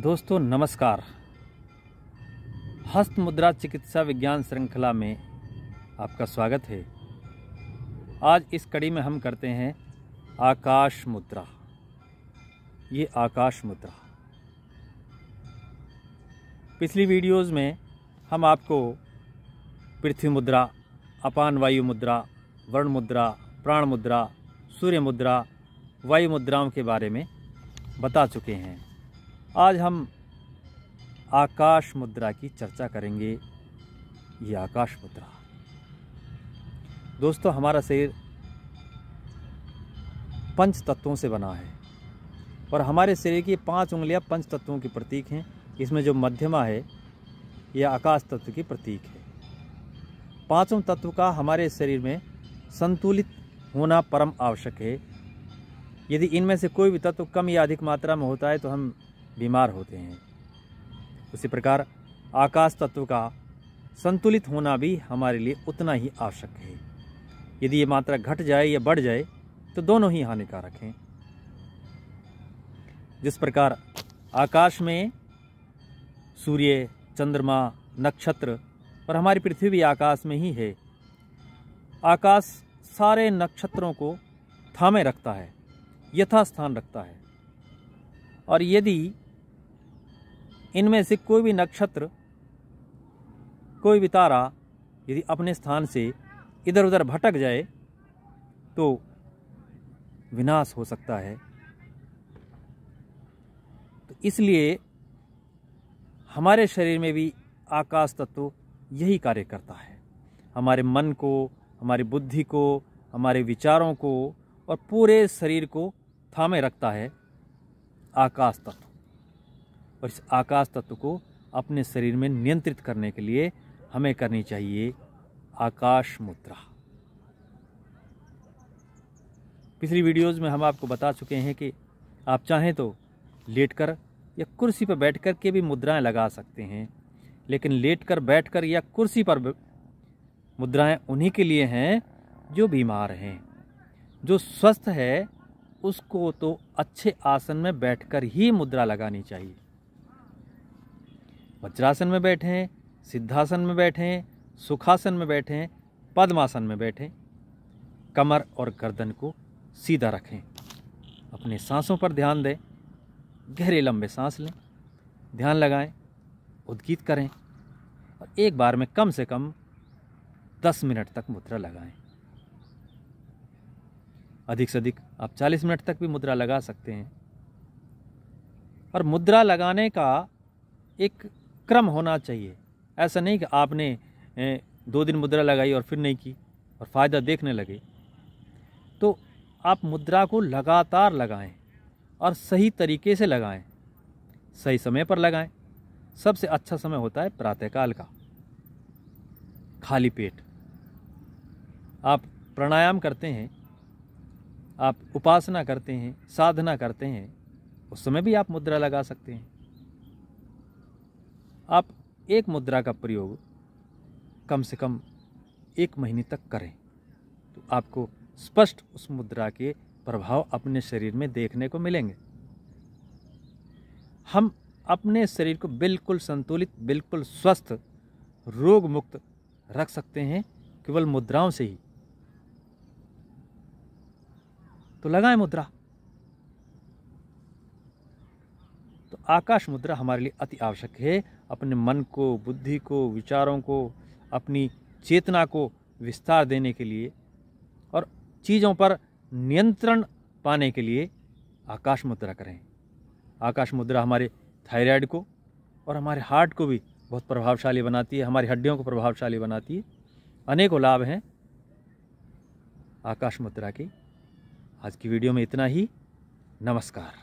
दोस्तों नमस्कार हस्त मुद्रा चिकित्सा विज्ञान श्रृंखला में आपका स्वागत है आज इस कड़ी में हम करते हैं आकाश मुद्रा ये आकाश मुद्रा पिछली वीडियोस में हम आपको पृथ्वी मुद्रा अपान वायु मुद्रा वर्ण मुद्रा प्राण मुद्रा सूर्य मुद्रा वायु मुद्राओं के बारे में बता चुके हैं आज हम आकाश मुद्रा की चर्चा करेंगे ये आकाश मुद्रा दोस्तों हमारा शरीर पंच तत्वों से बना है और हमारे शरीर की पांच उंगलियां पंच तत्वों की प्रतीक हैं इसमें जो मध्यमा है यह आकाश तत्व की प्रतीक है पांचों तत्व का हमारे शरीर में संतुलित होना परम आवश्यक है यदि इनमें से कोई भी तत्व कम या अधिक मात्रा में होता है तो हम बीमार होते हैं उसी प्रकार आकाश तत्व का संतुलित होना भी हमारे लिए उतना ही आवश्यक है यदि ये मात्रा घट जाए या बढ़ जाए तो दोनों ही हानिकारक हैं जिस प्रकार आकाश में सूर्य चंद्रमा नक्षत्र और हमारी पृथ्वी आकाश में ही है आकाश सारे नक्षत्रों को थामे रखता है यथास्थान रखता है और यदि इनमें से कोई भी नक्षत्र कोई भी तारा यदि अपने स्थान से इधर उधर भटक जाए तो विनाश हो सकता है तो इसलिए हमारे शरीर में भी आकाश तत्व यही कार्य करता है हमारे मन को हमारी बुद्धि को हमारे विचारों को और पूरे शरीर को थामे रखता है आकाश तत्व और इस आकाश तत्व को अपने शरीर में नियंत्रित करने के लिए हमें करनी चाहिए आकाश मुद्रा पिछली वीडियोस में हम आपको बता चुके हैं कि आप चाहें तो लेटकर या कुर्सी पर बैठकर के भी मुद्राएं लगा सकते हैं लेकिन लेटकर बैठकर या कुर्सी पर मुद्राएं उन्हीं के लिए हैं जो बीमार हैं जो स्वस्थ है उसको तो अच्छे आसन में बैठकर ही मुद्रा लगानी चाहिए वज्रासन में बैठें सिद्धासन में बैठें सुखासन में बैठें पद्मासन में बैठें कमर और गर्दन को सीधा रखें अपने सांसों पर ध्यान दें गहरे लंबे सांस लें ध्यान लगाएं उद्गीत करें और एक बार में कम से कम दस मिनट तक मुद्रा लगाएं अधिक से अधिक आप चालीस मिनट तक भी मुद्रा लगा सकते हैं और मुद्रा लगाने का एक क्रम होना चाहिए ऐसा नहीं कि आपने दो दिन मुद्रा लगाई और फिर नहीं की और फ़ायदा देखने लगे तो आप मुद्रा को लगातार लगाएं और सही तरीके से लगाएं सही समय पर लगाएं सबसे अच्छा समय होता है प्रातःकाल का खाली पेट आप प्राणायाम करते हैं आप उपासना करते हैं साधना करते हैं उस समय भी आप मुद्रा लगा सकते हैं आप एक मुद्रा का प्रयोग कम से कम एक महीने तक करें तो आपको स्पष्ट उस मुद्रा के प्रभाव अपने शरीर में देखने को मिलेंगे हम अपने शरीर को बिल्कुल संतुलित बिल्कुल स्वस्थ रोग मुक्त रख सकते हैं केवल मुद्राओं से ही तो लगाएं मुद्रा आकाश मुद्रा हमारे लिए अति आवश्यक है अपने मन को बुद्धि को विचारों को अपनी चेतना को विस्तार देने के लिए और चीज़ों पर नियंत्रण पाने के लिए आकाश मुद्रा करें आकाश मुद्रा हमारे थायराइड को और हमारे हार्ट को भी बहुत प्रभावशाली बनाती है हमारी हड्डियों को प्रभावशाली बनाती है अनेकों लाभ हैं आकाश मुद्रा की आज की वीडियो में इतना ही नमस्कार